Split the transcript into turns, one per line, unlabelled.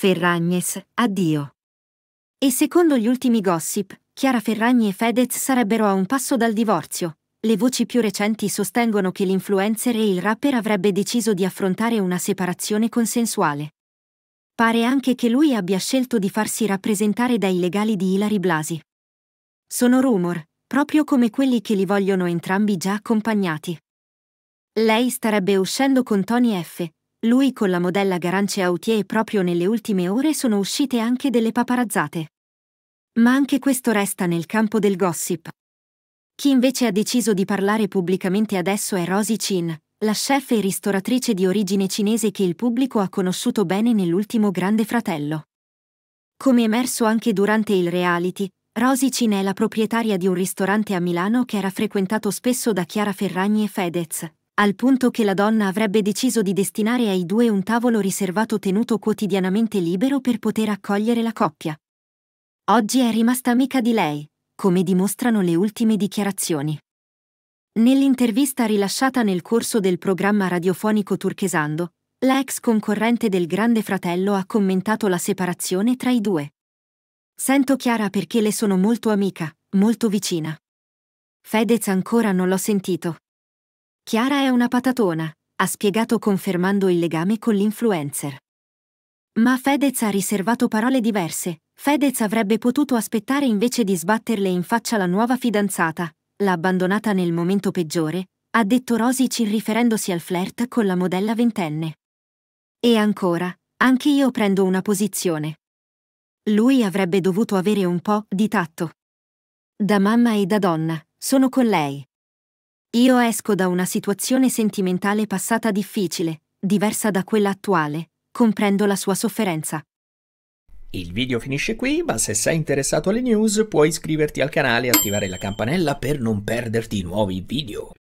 Ferragnes, addio. E secondo gli ultimi gossip, Chiara Ferragni e Fedez sarebbero a un passo dal divorzio. Le voci più recenti sostengono che l'influencer e il rapper avrebbe deciso di affrontare una separazione consensuale. Pare anche che lui abbia scelto di farsi rappresentare dai legali di Ilari Blasi. Sono rumor, proprio come quelli che li vogliono entrambi già accompagnati. Lei starebbe uscendo con Tony F., lui con la modella Garance Autier proprio nelle ultime ore sono uscite anche delle paparazzate. Ma anche questo resta nel campo del gossip. Chi invece ha deciso di parlare pubblicamente adesso è Rosy Chin, la chef e ristoratrice di origine cinese che il pubblico ha conosciuto bene nell'ultimo Grande Fratello. Come emerso anche durante il reality, Rosy Chin è la proprietaria di un ristorante a Milano che era frequentato spesso da Chiara Ferragni e Fedez, al punto che la donna avrebbe deciso di destinare ai due un tavolo riservato tenuto quotidianamente libero per poter accogliere la coppia. Oggi è rimasta amica di lei, come dimostrano le ultime dichiarazioni. Nell'intervista rilasciata nel corso del programma radiofonico Turchesando, la ex concorrente del Grande Fratello ha commentato la separazione tra i due. Sento Chiara perché le sono molto amica, molto vicina. Fedez ancora non l'ho sentito. Chiara è una patatona, ha spiegato confermando il legame con l'influencer. Ma Fedez ha riservato parole diverse. Fedez avrebbe potuto aspettare invece di sbatterle in faccia la nuova fidanzata, l'ha abbandonata nel momento peggiore, ha detto Rosic riferendosi al flirt con la modella ventenne. E ancora, anche io prendo una posizione. Lui avrebbe dovuto avere un po' di tatto. Da mamma e da donna, sono con lei. Io esco da una situazione sentimentale passata difficile, diversa da quella attuale, comprendo la sua sofferenza. Il video finisce qui, ma se sei interessato alle news puoi iscriverti al canale e attivare la campanella per non perderti nuovi video.